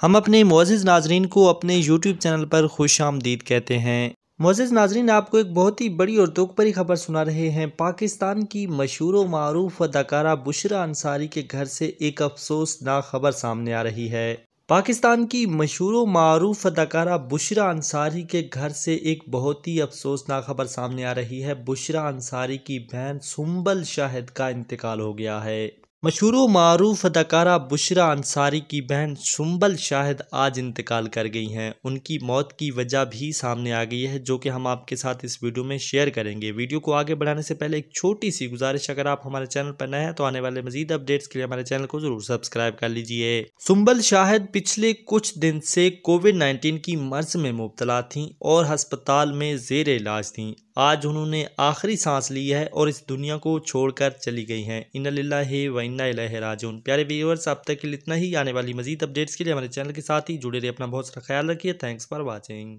हम अपने मोज़ नाजरीन को अपने यूट्यूब चैनल पर खुश आमदीद कहते हैं मोज़ नाजरीन आपको एक बहुत ही बड़ी और दुख भरी खबर सुना रहे हैं पाकिस्तान की मशहूर व मरूफ अदाकारा बुशरा अंसारी के घर से एक अफसोसनाक खबर सामने आ रही है पाकिस्तान की मशहूर व मरूफ अदाकारा बुशरा अंसारी के घर से एक बहुत ही अफसोसनाक खबर सामने आ रही है बुशरा अंसारी की बहन सुम्बल शाहिद का इंतकाल हो गया है मशहूर मरूफ अदाकारा बुशरा अंसारी की बहन सुम्बल शाहिद आज इंतकाल कर गई हैं उनकी मौत की वजह भी सामने आ गई है जो कि हम आपके साथ इस वीडियो में शेयर करेंगे वीडियो को आगे बढ़ाने से पहले एक छोटी सी गुजारिश अगर आप हमारे चैनल पर नए हैं तो आने वाले मजीद अपडेट्स के लिए हमारे चैनल को जरूर सब्सक्राइब कर लीजिए सुम्बल शाहिद पिछले कुछ दिन से कोविड नाइन्टीन की मर्ज में मुबतला थी और हस्पताल में जेर इलाज थी आज उन्होंने आखिरी सांस ली है और इस दुनिया को छोड़कर चली गई हैं इन व प्यारे व्यूअर्स आप तक के लिए इतना ही आने वाली मजीद अपडेट्स के लिए हमारे चैनल के साथ ही जुड़े रहे अपना बहुत सारा ख्याल रखिए थैंक्स फॉर वॉचिंग